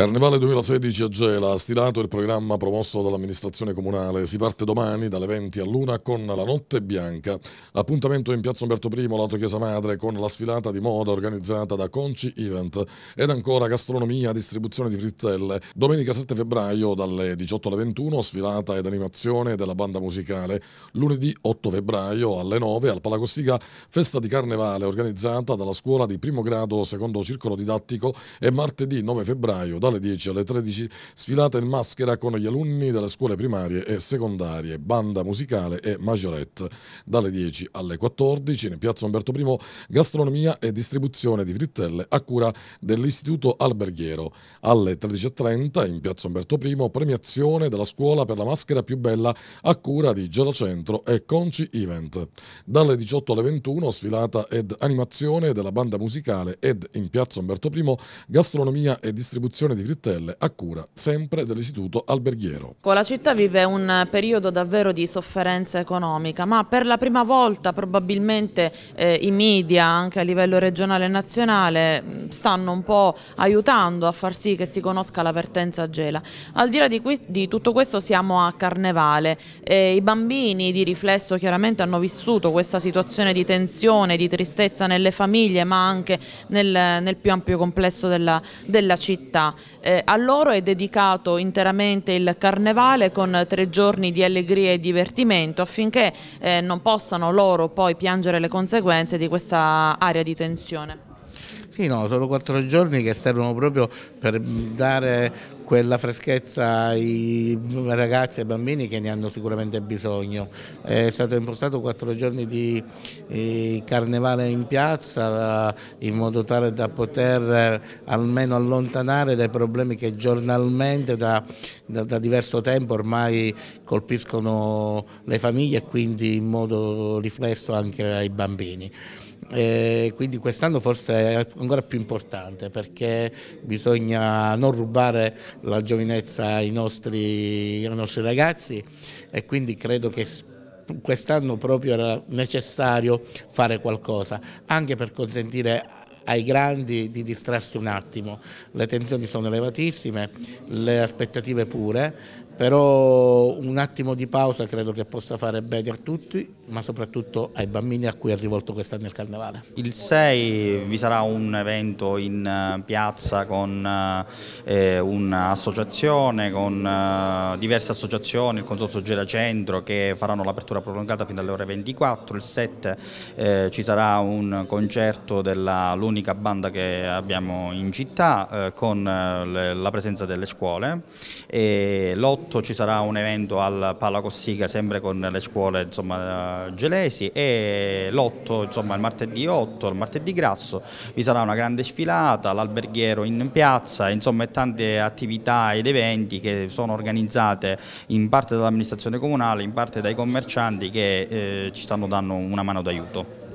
Carnevale 2016 a Gela ha stilato il programma promosso dall'amministrazione comunale. Si parte domani dalle 20 all'una con la Notte Bianca. Appuntamento in piazza Umberto I, lato Chiesa Madre, con la sfilata di moda organizzata da Conci Event. Ed ancora gastronomia, distribuzione di frittelle. Domenica 7 febbraio dalle 18 alle 21, sfilata ed animazione della banda musicale. Lunedì 8 febbraio alle 9 al Palagossiga, festa di carnevale organizzata dalla scuola di primo grado secondo circolo didattico. E martedì 9 febbraio da dalle 10 alle 13 sfilata in maschera con gli alunni delle scuole primarie e secondarie, banda musicale e majorette dalle 10 alle 14 in piazza Umberto I gastronomia e distribuzione di frittelle a cura dell'istituto alberghiero alle 13.30 in piazza Umberto I premiazione della scuola per la maschera più bella a cura di Gelacentro e Conci Event dalle 18 alle 21 sfilata ed animazione della banda musicale ed in piazza Umberto I gastronomia e distribuzione di di Crittelle a cura sempre dell'istituto alberghiero. Ecco, la città vive un periodo davvero di sofferenza economica ma per la prima volta probabilmente eh, i media anche a livello regionale e nazionale stanno un po' aiutando a far sì che si conosca la vertenza gela. Al di là di, qui, di tutto questo siamo a Carnevale, e i bambini di riflesso chiaramente hanno vissuto questa situazione di tensione, di tristezza nelle famiglie ma anche nel, nel più ampio complesso della, della città. Eh, a loro è dedicato interamente il carnevale con tre giorni di allegria e divertimento affinché eh, non possano loro poi piangere le conseguenze di questa area di tensione. Sì, no, sono quattro giorni che servono proprio per dare quella freschezza ai ragazzi e ai bambini che ne hanno sicuramente bisogno. È stato impostato quattro giorni di eh, carnevale in piazza in modo tale da poter eh, almeno allontanare dai problemi che giornalmente da, da, da diverso tempo ormai colpiscono le famiglie e quindi in modo riflesso anche ai bambini. E eh, quindi quest'anno forse ancora più importante perché bisogna non rubare la giovinezza ai nostri, ai nostri ragazzi e quindi credo che quest'anno proprio era necessario fare qualcosa, anche per consentire ai grandi di distrarsi un attimo. Le tensioni sono elevatissime, le aspettative pure, però un attimo di pausa credo che possa fare bene a tutti, ma soprattutto ai bambini a cui è rivolto quest'anno il carnevale. Il 6 vi sarà un evento in eh, piazza con eh, eh, un'associazione, con eh, diverse associazioni, il Consorzio Gela Centro che faranno l'apertura prolungata fino alle ore 24, il 7 eh, ci sarà un concerto dell'unica banda che abbiamo in città eh, con la presenza delle scuole, l'8 agosto ci sarà un evento al Palla Cossiga sempre con le scuole insomma, gelesi e l'8, insomma il martedì 8, il martedì grasso, vi sarà una grande sfilata, l'alberghiero in piazza, insomma tante attività ed eventi che sono organizzate in parte dall'amministrazione comunale, in parte dai commercianti che eh, ci stanno dando una mano d'aiuto.